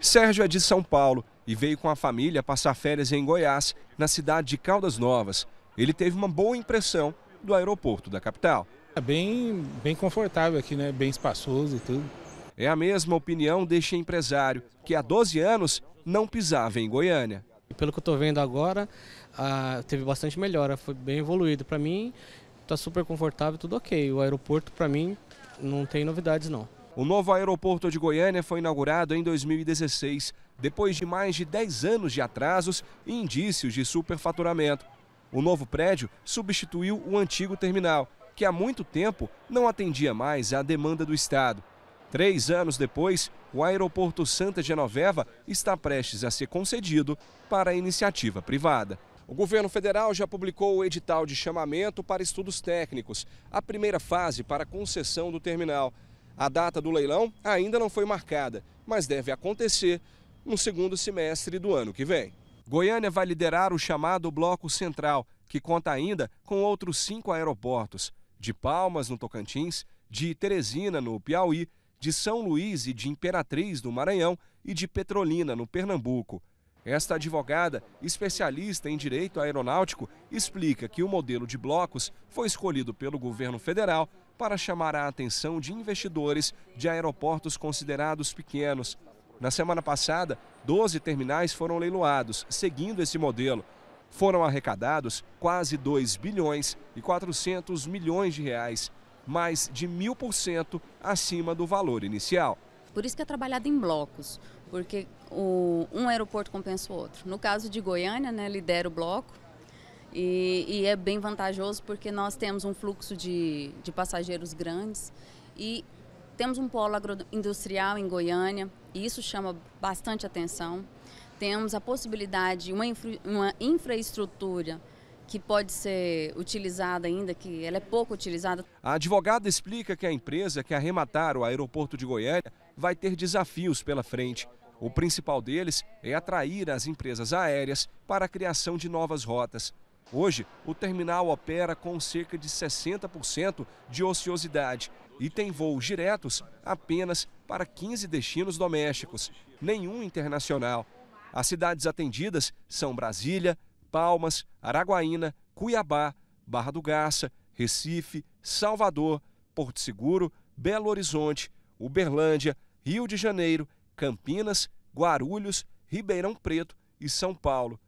Sérgio é de São Paulo e veio com a família passar férias em Goiás, na cidade de Caldas Novas. Ele teve uma boa impressão do aeroporto da capital. É bem, bem confortável aqui, né? Bem espaçoso e tudo. É a mesma opinião deste empresário, que há 12 anos não pisava em Goiânia. Pelo que eu estou vendo agora, teve bastante melhora, foi bem evoluído. Para mim, está super confortável, tudo ok. O aeroporto, para mim, não tem novidades não. O novo aeroporto de Goiânia foi inaugurado em 2016, depois de mais de 10 anos de atrasos e indícios de superfaturamento. O novo prédio substituiu o antigo terminal, que há muito tempo não atendia mais à demanda do Estado. Três anos depois, o aeroporto Santa Genoveva está prestes a ser concedido para a iniciativa privada. O governo federal já publicou o edital de chamamento para estudos técnicos, a primeira fase para concessão do terminal. A data do leilão ainda não foi marcada, mas deve acontecer no segundo semestre do ano que vem. Goiânia vai liderar o chamado Bloco Central, que conta ainda com outros cinco aeroportos: de Palmas, no Tocantins, de Teresina, no Piauí, de São Luís e de Imperatriz, no Maranhão, e de Petrolina, no Pernambuco. Esta advogada, especialista em direito aeronáutico, explica que o modelo de blocos foi escolhido pelo governo federal para chamar a atenção de investidores de aeroportos considerados pequenos. Na semana passada, 12 terminais foram leiloados, seguindo esse modelo. Foram arrecadados quase 2 bilhões e 400 milhões de reais, mais de mil por cento acima do valor inicial. Por isso que é trabalhado em blocos, porque o, um aeroporto compensa o outro. No caso de Goiânia, né, lidera o bloco, e, e, é bem vantajoso porque nós temos um fluxo de, de passageiros grandes e temos um polo agroindustrial em Goiânia e isso chama bastante atenção. Temos a possibilidade, uma, infra, uma infraestrutura que pode ser utilizada ainda, que ela é pouco utilizada. A advogada explica que a empresa que arrematar o aeroporto de Goiânia vai ter desafios pela frente. O principal deles é atrair as empresas aéreas para a criação de novas rotas. Hoje, o terminal opera com cerca de 60% de ociosidade e tem voos diretos apenas para 15 destinos domésticos, nenhum internacional. As cidades atendidas são Brasília, Palmas, Araguaína, Cuiabá, Barra do Garça, Recife, Salvador, Porto Seguro, Belo Horizonte, Uberlândia, Rio de Janeiro, Campinas, Guarulhos, Ribeirão Preto e São Paulo.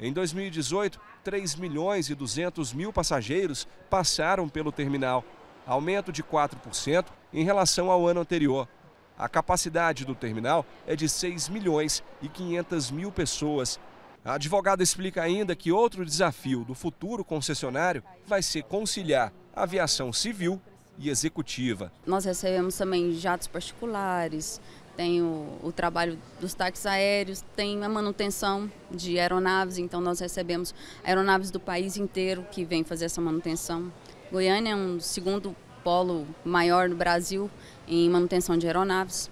Em 2018, 3 milhões e 200 mil passageiros passaram pelo terminal, aumento de 4% em relação ao ano anterior. A capacidade do terminal é de 6 milhões e 500 mil pessoas. A advogada explica ainda que outro desafio do futuro concessionário vai ser conciliar a aviação civil e executiva. Nós recebemos também jatos particulares, tem o, o, trabalho dos táxis aéreos, tem a manutenção de aeronaves, então nós recebemos aeronaves do país inteiro que vem fazer essa manutenção. Goiânia é um segundo polo maior no Brasil em manutenção de aeronaves.